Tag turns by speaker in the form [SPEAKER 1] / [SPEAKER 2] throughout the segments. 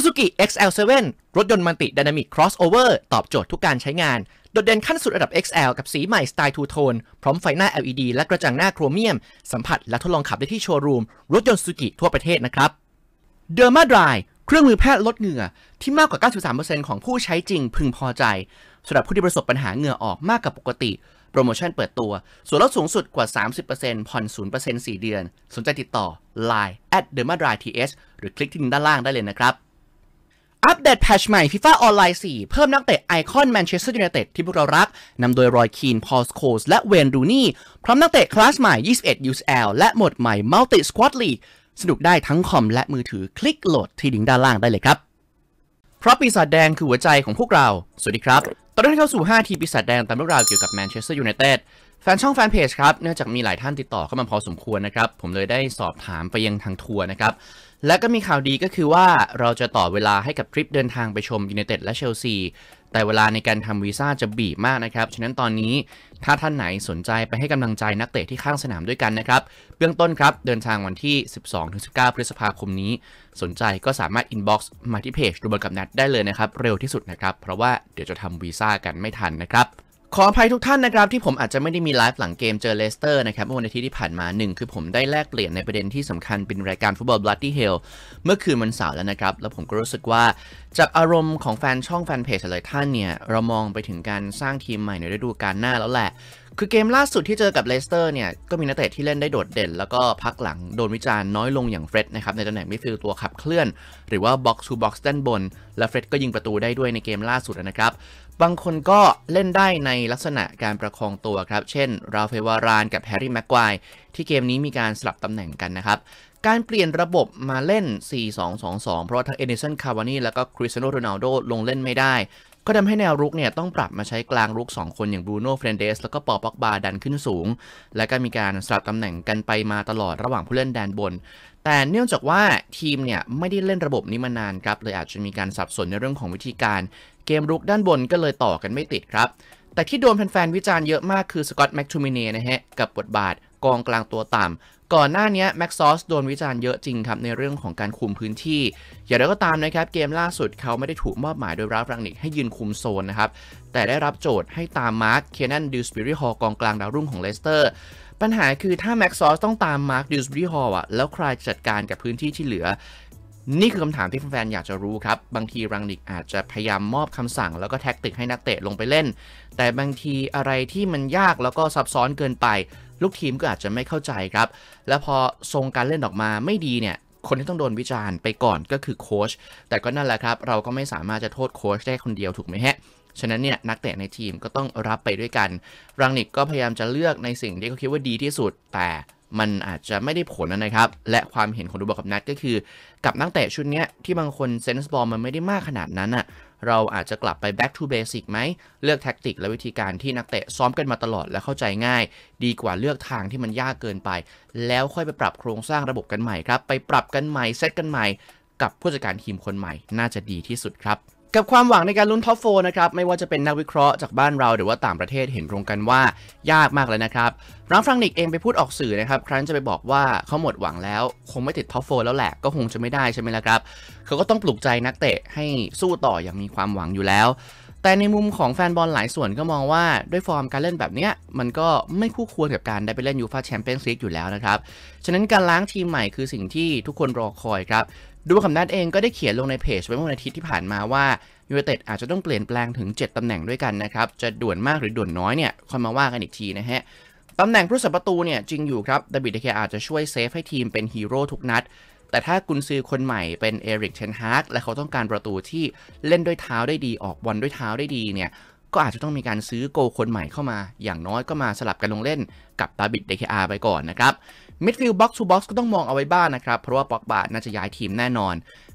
[SPEAKER 1] Suzuki XL7 รถยนต์มันตินามิกคร Crossover ตอบโจทย์ทุกการใช้งาน โดดเด่นขั้นสุดระดับ XL กับสีใหม่สไตล์ทูโทน พร้อมไฟหน้า LED และกระจังหน้าโครเมียม สัมผัสและทดลองขับได้ที่โชว์รูม รถยนต์ Suzuki ทั่วประเทศนะครับ d e r m a Dry เครื่องมือแพทย์ลดเหงื่อที่มากกว่า 93%ของผู้ใช้จริงพึงพอใจสำหรับผู้ที่ประสบปัญหาเหงื่อออกมากกว่าปกติ โปรโมชั่นเปิดตัว ส่วนลดสูงสุดกว่า 30%ผ่อน0% 4 เดือน สนใจติดต่อ Line at d e r m a d r y t s หรือคลิกที่ด้านล่างได้เลยนะครับอัปเดตแพชใหม่ฟีฟ่าออนไลน์4เพิ่มนักเตะไอคอนแมนเชสเตอร์ยูไนเต็ดที่พวกเรารัก นำโดยรอยคีนพอลสโคสและเวนดูนี่ พร้อมนักเตะคลาสใหม่ 21 UCL และหมดใหม่มัลติสควอตลีสนุกได้ทั้งคอมและมือถือคลิกโหลดที่ดิงด้านล่างได้เลยครับ เพราะปีศาจแดงคือหัวใจของพวกเรา สวัสดีครับ ตอนนี้เข้าสู่ 5 ทีปีศาจแดงตามเรื่องราวเกี่ยวกับแมนเชสเตอร์ยูไนเต็ดแฟนช่องแฟนเพจครับเนื่องจากมีหลายท่านติดต่อเข้ามาพอสมควรนะครับ ผมเลยได้สอบถามไปยังทางทัวร์นะครับ และก็มีข่าวดีก็คือว่าเราจะต่อเวลาให้กับทริปเดินทางไปชมยูไนเต็ดและเชลซี แต่เวลาในการทำวีซ่าจะบีบมากนะครับ ฉะนั้นตอนนี้ถ้าท่านไหนสนใจไปให้กำลังใจนักเตะที่ข้างสนามด้วยกันนะครับ เบื้องต้นครับเดินทางวันที่ 12-19 พฤษภาคมนี้ สนใจก็สามารถอินบ็อกซ์มาที่เพจดูบอลกับนัดได้เลยนะครับเร็วที่สุดนะครับเพราะว่าเดี๋ยวจะทำวีซ่ากันไม่ทันนะครับขออภัยทุกท่านนะครับที่ผมอาจจะไม่ได้มีไลฟ์หลังเกมเจอเลสเตอร์นะครับ เมื่อวันอาทิตย์ที่ผ่านมาหนึ่งคือผมได้แลกเปลี่ยนในประเด็นที่สำคัญเป็นรายการฟุตบอลบลัตตี้เฮลเมื่อคืนวันเสาร์แล้วนะครับ แล้วผมก็รู้สึกว่าจากอารมณ์ของแฟนช่องแฟนเพจหลายท่านเนี่ย เรามองไปถึงการสร้างทีมใหม่ในฤดูกาลหน้าแล้วแหละคือเกมล่าสุดที่เจอกับเลสเตอร์เนี่ยก็มีนักเตะที่เล่นได้โดดเด่น แล้วก็พักหลังโดนวิจารณ์น้อยลงอย่างเฟร็ดนะครับในตำแหน่งมิดฟิลด์ตัวขับเคลื่อน หรือว่าบ็อกซ์ทูบ็อกซ์ด้านบน และเฟร็ดก็ยิงประตูได้ด้วยในเกมล่าสุดนะครับ บางคนก็เล่นได้ในลักษณะการประคองตัวครับเช่น ราเฟวารานกับแฮร์รี่แม็กควายที่เกมนี้มีการสลับตำแหน่งกันนะครับการเปลี่ยนระบบมาเล่น 4-2-2-2 เพราะทั้งเอเดนสันคาวานีแล้วก็คริสเตียโนโรนัลโดลงเล่นไม่ได้ก็ทำให้แนวรุกเนี่ยต้องปรับมาใช้กลางรุก 2 คนอย่างบรูโน่เฟรนเดสแล้วก็ปอปอกบาดันขึ้นสูง และก็มีการสลับตำแหน่งกันไปมาตลอดระหว่างผู้เล่นแดนบน แต่เนื่องจากว่าทีมเนี่ยไม่ได้เล่นระบบนี้มานานครับ เลยอาจจะมีการสับสนในเรื่องของวิธีการเกมรุกด้านบนก็เลยต่อกันไม่ติดครับ แต่ที่โดนแฟนๆวิจารณ์เยอะมากคือสกอตแม็กทูมิเน่นะฮะกับบทบาทกองกลางตัวต่ำก่อนหน้านี้แม็กซอสโดนวิจารณ์เยอะจริงครับ ในเรื่องของการคุมพื้นที่อย่างไรก็ตามนะครับ เกมล่าสุดเขาไม่ได้ถูกมอบหมายโดยราฟรังนิกให้ยืนคุมโซนนะครับ แต่ได้รับโจทย์ให้ตามมาร์คเคนนันดิวสปิริฮอลกองกลางดาวรุ่งของเลสเตอร์ปัญหาคือถ้าแม็กซอสต้องตามมาร์คดิวสปิริฮอลอะแล้วใครจัดการกับพื้นที่ที่เหลือ นี่คือคำถามที่แฟนๆอยากจะรู้ครับบางทีรังนิกอาจจะพยายามมอบคำสั่งแล้วก็แท็กติกให้นักเตะลงไปเล่น แต่บางทีอะไรที่มันยากแล้วก็ซับซ้อนเกินไปลูกทีมก็อาจจะไม่เข้าใจครับ แล้วพอทรงการเล่นออกมาไม่ดีเนี่ย คนที่ต้องโดนวิจารณ์ไปก่อนก็คือโค้ช แต่ก็นั่นแหละครับ เราก็ไม่สามารถจะโทษโค้ชได้คนเดียวถูกไหมฮะ ฉะนั้นเนี่ยนักเตะในทีมก็ต้องรับไปด้วยกัน รังนิกก็พยายามจะเลือกในสิ่งที่เขาคิดว่าดีที่สุด แต่มันอาจจะไม่ได้ผลนะครับ และความเห็นของดูบอกกับนัดก็คือ กับนักเตะชุดนี้ที่บางคนเซนส์บอลมันไม่ได้มากขนาดนั้นอะ่ะเราอาจจะกลับไป back to basic ไหม เลือกแท็กติกและวิธีการที่นักเตะ ซ้อมกันมาตลอดและเข้าใจง่าย ดีกว่าเลือกทางที่มันยากเกินไป แล้วค่อยไปปรับโครงสร้างระบบกันใหม่ครับ ไปปรับกันใหม่เซตกันใหม่ กับผู้จัดการทีมคนใหม่ น่าจะดีที่สุดครับกับความหวังในการลุ้นท็อปโฟนะครับ ไม่ว่าจะเป็นนักวิเคราะห์จากบ้านเรา หรือว่าต่างประเทศเห็นตรงกันว่ายากมากเลยนะครับรังฟรังนิกเองไปพูดออกสื่อนะครับ ครั้นจะไปบอกว่าเขาหมดหวังแล้ว คงไม่ติดท็อปโฟแล้วแหละก็คงจะไม่ได้ใช่ไหมล่ะครับ เขาก็ต้องปลุกใจนักเตะ ให้สู้ต่ออย่างมีความหวังอยู่แล้ว แต่ในมุมของแฟนบอลหลายส่วนก็มองว่าด้วยฟอร์มการเล่นแบบนี้มันก็ไม่คู่ควรกับการได้ไปเล่นยูฟาแชมเปี้ยนส์ลีกอยู่แล้วนะครับฉะนั้นการล้างทีมใหม่ คือสิ่งที่ทุกคนรอคอยครับดูคำนัดเองก็ได้เขียนลงในเพจไว้เมื่อวันอาทิตย์ที่ผ่านมาว่ายูเนเต็ดอาจจะต้องเปลี่ยนแปลงถึง 7ตำแหน่งด้วยกันนะครับ จะด่วนมากหรือด่วนน้อยเนี่ยคนอยมาว่ากันอีกทีนะฮะตำแหน่งผู้สับประตูเนี่ยจริงอยู่ครับดาบิดเดเคอาจจะช่วยเซฟให้ทีมเป็นฮีโร่ทุกนัด แต่ถ้ากุนซือคนใหม่เป็นเอริกเชนฮาร์กและเขาต้องการประตูที่เล่นด้วยเท้าได้ดีออกบอลด้วยเท้าได้ดีเนี่ยก็อาจจะต้องมีการซื้อโกคนใหม่เข้ามา อย่างน้อยก็มาสลับกันลงเล่นกับดาบิดเดเคอาไปก่อนนะครับมิดฟิลด์บ็อกซ์ทูบ็อกซ์ก็ต้องมองเอาไว้บ้างนนะครับเพราะว่าปอกบาทน่าจะย้ายทีมแน่นอน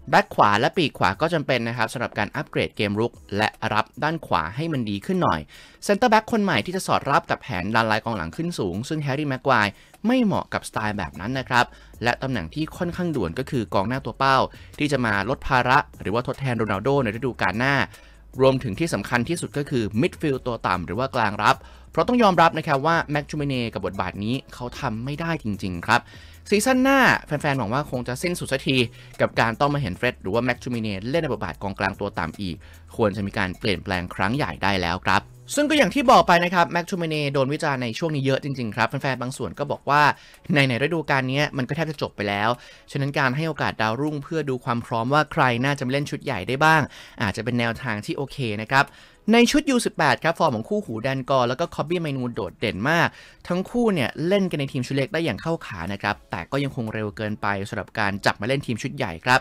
[SPEAKER 1] แบ็คขวาและปีกขวาก็จำเป็นนะครับสำหรับการอัปเกรดเกมรุกและรับด้านขวาให้มันดีขึ้นหน่อยเซนเตอร์แบ็คคนใหม่ที่จะสอดรับกับแผนดันไล่กองหลังขึ้นสูงซึ่งแฮร์รี่แม็กควายไม่เหมาะกับสไตล์แบบนั้นนะครับ และตำแหน่งที่ค่อนข้างด่วนก็คือกองหน้าตัวเป้าที่จะมาลดภาระ หรือว่าทดแทนโรนัลโดในฤดูกาลหน้ารวมถึงที่สำคัญที่สุดก็คือมิดฟิลด์ตัวต่ำหรือว่ากลางรับเพราะต้องยอมรับนะครับว่าแม็กจูเมเน่กับบทบาทนี้เขาทำไม่ได้จริง ๆ ครับ ซีซั่นหน้าแฟนๆหวังว่าคงจะสิ้นสุดสักทีกับการต้องมาเห็นเฟร็ดหรือว่าแม็กจูมิเน่เล่นในบทบาทกองกลางตัวต่ำอีก ควรจะมีการเปลี่ยนแปลงครั้งใหญ่ได้แล้วครับ ซึ่งก็อย่างที่บอกไปนะครับแม็กชูเมเน่โดนวิจารณ์ในช่วงนี้เยอะจริง ๆ ครับแฟนๆบางส่วนก็บอกว่า ในในฤดูกาลนี้มันก็แทบจะจบไปแล้วฉะนั้นการให้โอกาสดาวรุ่ง เพื่อดูความพร้อมว่าใครน่าจะเล่นชุดใหญ่ได้บ้าง อาจจะเป็นแนวทางที่โอเคนะครับในชุด U18 ครับ ฟอร์มของคู่หูแดนกอแล้วก็คอบบี้ไมนูโดดเด่นมาก ทั้งคู่เนี่ย เล่นกันในทีมชุดเล็กได้อย่างเข้าขานะครับ แต่ก็ยังคงเร็วเกินไปสำหรับการจับมาเล่นทีมชุดใหญ่ครับ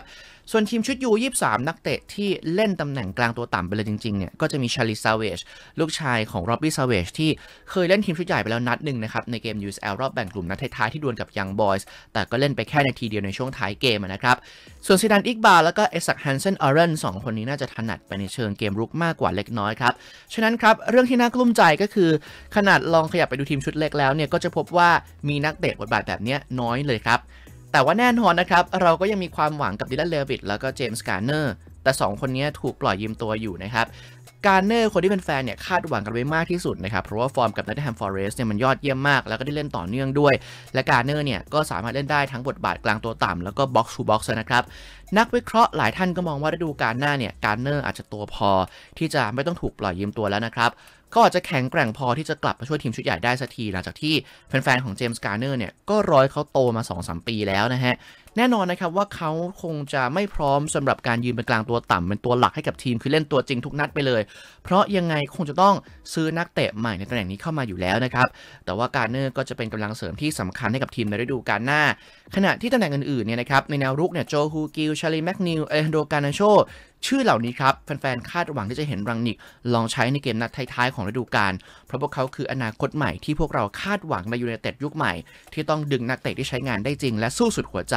[SPEAKER 1] ส่วนทีมชุด U23 นักเตะที่เล่นตำแหน่งกลางตัวต่ำไปเลยจริงๆเนี่ยก็จะมีชาลิซาเวชลูกชายของโรบบี้ซาเวชที่เคยเล่นทีมชุดใหญ่ไปแล้วนัดหนึ่งนะครับในเกม USL รอบแบ่งกลุ่มนัดท้ายๆที่ดวลกับยังบอยส์แต่ก็เล่นไปแค่ในทีเดียวในช่วงท้ายเกมนะครับส่วนซิดานอิกบาแล้วก็เอซักฮันเซนอารันสองคนนี้น่าจะถนัดไปในเชิงเกมรุกมากกว่าเล็กน้อยอยครับฉะนั้นครับเรื่องที่น่ากลุ้มใจก็คือ ขนาดลองขยับไปดูทีมชุดเล็กแล้วเนี่ย ก็จะพบว่ามีนักเตะบทบาทแบบนี้น้อยเลยครับ แต่ว่าแน่นอนนะครับ เราก็ยังมีความหวังกับดิลันเลวิตแล้วก็เจมส์การ์เนอร์แต่2คนนี้ถูกปล่อยยืมตัวอยู่นะครับการเนอร์ คนที่เป็นแฟนเนี่ยคาดหวังกันไว้มากที่สุดนะครับเพราะว่าฟอร์มกับนัทแฮมฟอร์เรสเนี่ยมันยอดเยี่ยมมากแล้วก็ได้เล่นต่อเนื่องด้วย และการเนอร์เนี่ยก็สามารถเล่นได้ทั้งบทบาทกลางตัวต่ำแล้วก็บ็อกซ์ทูบ็อกซ์นะครับนักวิเคราะห์หลายท่านก็มองว่าฤดูกาลหน้าเนี่ย การเนอร์อาจจะตัวพอที่จะไม่ต้องถูกปล่อยยืมตัวแล้วนะครับก็อาจจะแข็งแกร่งพอที่จะกลับมาช่วยทีมชุดใหญ่ได้สักทีหลังจากที่แฟนๆของเจมส์การ์เนอร์เนี่ยก็ร้อยเขาโตมา2-3 ปีแล้วนะฮะแน่นอนนะครับว่าเขาคงจะไม่พร้อมสำหรับการยืนเป็นกลางตัวต่ำ เป็นตัวหลักให้กับทีมคือเล่นตัวจริงทุกนัดไปเลย เพราะยังไงคงจะต้องซื้อนักเตะใหม่ในตำแหน่งนี้เข้ามาอยู่แล้วนะครับแต่ว่าการเนอร์ก็จะเป็นกำลังเสริมที่สำคัญให้กับทีมในฤดูกาลหน้า ขณะที่ตำแหน่งอื่นๆเนี่ยนะครับในแนวรุกเนี่ยโจฮูกิลชาลีแมกนิวเอ็นโดกานโชชื่อเหล่านี้ครับแฟนๆคาดหวังที่จะเห็นรังนิก ลองใช้ในเกมนัดท้ายๆ ของฤดูกาลเพราะพวกเขาคืออนาคตใหม่ ที่พวกเราคาดหวังในยูเนเต็ดยุคใหม่ ที่ต้องดึงนักเตะที่ใช้งานได้จริง และสู้สุดหัวใจ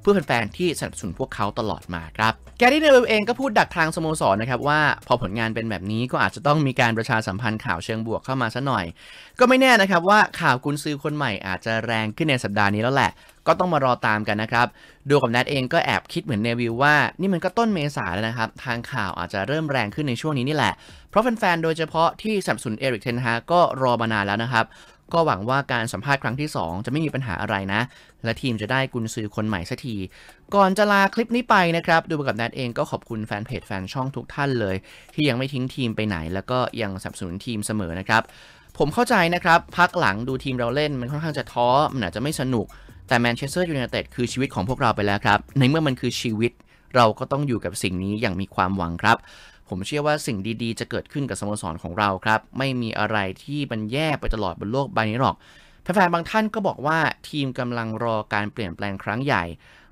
[SPEAKER 1] เพื่อแฟนๆที่สนับสนุนพวกเขาตลอดมาครับแกรี่เนวิลเองก็พูดดักทางสโมสรนะครับว่าพอผลงานเป็นแบบนี้ก็อาจจะต้องมีการประชาสัมพันธ์ข่าวเชิงบวกเข้ามาซะหน่อย ก็ไม่แน่นะครับว่าข่าวกุนซือคนใหม่อาจจะแรงขึ้นในสัปดาห์นี้แล้วแหละ ก็ต้องมารอตามกันนะครับ ดูกับนทดเองก็แอบคิดเหมือนเนวิลว่า นี่มันก็ต้นเมษาแล้วนะครับทางข่าวอาจจะเริ่มแรงขึ้นในช่วงนี้นี่แหละเพราะแฟนๆโดยเฉพาะที่สับสนเอริกเทนฮาก็รอมานานแล้วนะครับก็หวังว่าการสัมภาษณ์ครั้งที่ 2 จะไม่มีปัญหาอะไรนะ และทีมจะได้กุนซือคนใหม่สักที ก่อนจะลาคลิปนี้ไปนะครับดูกับแนทเองก็ขอบคุณแฟนเพจแฟนช่องทุกท่านเลย ที่ยังไม่ทิ้งทีมไปไหน แล้วก็ยังสนับสนุนทีมเสมอนะครับ ผมเข้าใจนะครับพักหลังดูทีมเราเล่นมันค่อนข้างจะท้อมันอาจจะไม่สนุกแต่แมนเชสเตอร์ยูไนเต็ดคือชีวิตของพวกเราไปแล้วครับในเมื่อมันคือชีวิตเราก็ต้องอยู่กับสิ่งนี้อย่างมีความหวังครับผมเชื่อว่าสิ่งดีๆจะเกิดขึ้นกับสโมสรของเราครับไม่มีอะไรที่มันแย่ไปตลอดบนโลกใบนี้หรอก แฟนๆบางท่านก็บอกว่าทีมกำลังรอการเปลี่ยนแปลงครั้งใหญ่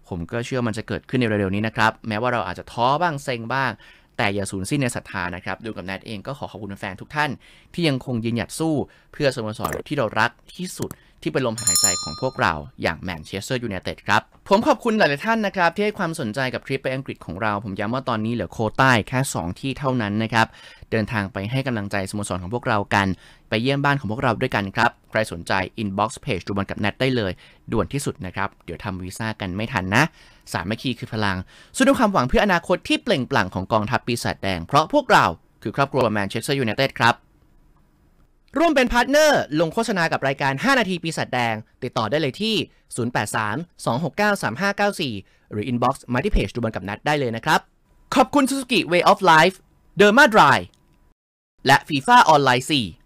[SPEAKER 1] ผมก็เชื่อมันจะเกิดขึ้นในเร็วๆนี้นะครับแม้ว่าเราอาจจะท้อบ้างเซ็งบ้าง แต่อย่าสูญสิ้นในศรัทธานะครับดูกับแนทเองก็ขอขอบคุณแฟนทุกท่าน ที่ยังคงยืนหยัดสู้ เพื่อสโมสรที่เรารักที่สุดที่เป็นลมหายใจของพวกเราอย่างแมนเชสเตอร์ยูไนเต็ดครับ ผมขอบคุณหลายๆท่านนะครับ ที่ให้ความสนใจกับทริปไปอังกฤษของเรา ผมย้ำว่าตอนนี้เหลือโคต้าแค่ 2 ที่เท่านั้นนะครับ เดินทางไปให้กำลังใจสโมสรของพวกเรากัน ไปเยี่ยมบ้านของพวกเราด้วยกันครับ ใครสนใจ inbox page ดูบอลกับแนทได้เลย ด่วนที่สุดนะครับ เดี๋ยวทำวีซ่ากันไม่ทันนะสามม่คีคือพลังสุดความหวังเพื่ออนาคตที่เปล่งปลั่งของกองทัพปีศาจแดง เพราะพวกเราคือครอบครัวแมนเชสเตอร์ยูไนเต็ดครับร่วมเป็นพาร์ทเนอร์ ลงโฆษณากับรายการ 5 นาทีปีศาจแดง ติดต่อได้เลยที่ 083-269-3594 หรือ inbox มาที่เพจดูบอลกับนัดได้เลยนะครับ ขอบคุณ Suzuki Way of Life t h e m a d r i และ FIFA Online 4